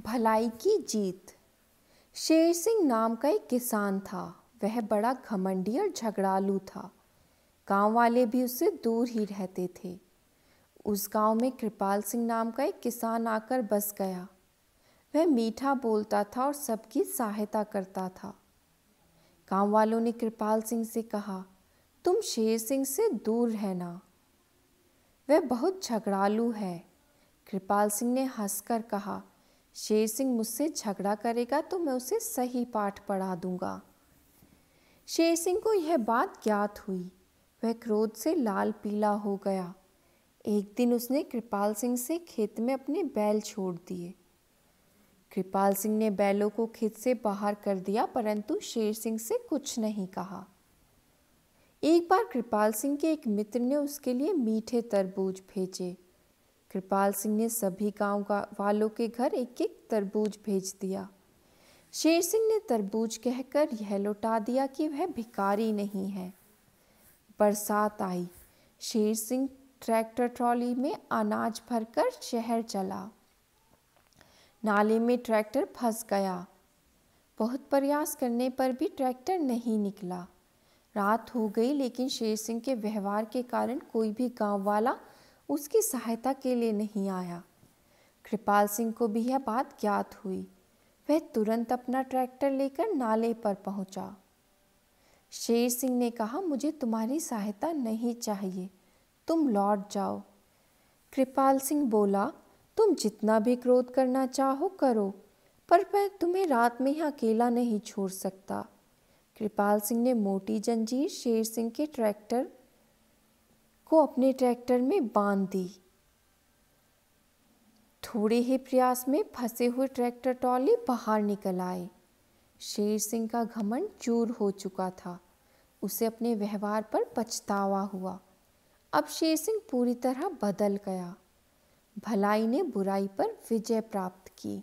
भलाई की जीत शेर सिंह नाम का एक किसान था वह बड़ा घमंडी और झगड़ालू था गांव वाले भी उससे दूर ही रहते थे उस गांव में कृपाल सिंह नाम का एक किसान आकर बस गया वह मीठा बोलता था और सबकी सहायता करता था गांव वालों ने कृपाल सिंह से कहा तुम शेर सिंह से दूर रहना वह बहुत झगड़ालू है कृपाल सिंह ने हंसकर कहा शेर सिंह मुझसे झगड़ा करेगा तो मैं उसे सही पाठ पढ़ा दूंगा शेर सिंह को यह बात ज्ञात हुई वह क्रोध से लाल पीला हो गया एक दिन उसने कृपाल सिंह से खेत में अपने बैल छोड़ दिए कृपाल सिंह ने बैलों को खेत से बाहर कर दिया परंतु शेर सिंह से कुछ नहीं कहा एक बार कृपाल सिंह के एक मित्र ने उसके लिए मीठे तरबूज भेजे कृपाल सिंह ने सभी गांव का वालों के घर एक एक तरबूज भेज दिया शेर सिंह ने तरबूज कहकर यह लौटा दिया कि वह भिकारी नहीं है बरसात आई शेर सिंह ट्रैक्टर ट्रॉली में अनाज भरकर शहर चला नाले में ट्रैक्टर फंस गया बहुत प्रयास करने पर भी ट्रैक्टर नहीं निकला रात हो गई लेकिन शेर सिंह के व्यवहार के कारण कोई भी गांव वाला उसकी सहायता के लिए नहीं आया कृपाल सिंह को भी यह बात ज्ञात हुई वह तुरंत अपना ट्रैक्टर लेकर नाले पर पहुंचा। शेर सिंह ने कहा मुझे तुम्हारी सहायता नहीं चाहिए तुम लौट जाओ कृपाल सिंह बोला तुम जितना भी क्रोध करना चाहो करो पर मैं तुम्हें रात में ही अकेला नहीं छोड़ सकता कृपाल सिंह ने मोटी जंजीर शेर सिंह के ट्रैक्टर को अपने ट्रैक्टर में बांध दी थोड़े ही प्रयास में फंसे हुए ट्रैक्टर ट्रॉली बाहर निकल आए शेर सिंह का घमंड चूर हो चुका था उसे अपने व्यवहार पर पछतावा हुआ अब शेर सिंह पूरी तरह बदल गया भलाई ने बुराई पर विजय प्राप्त की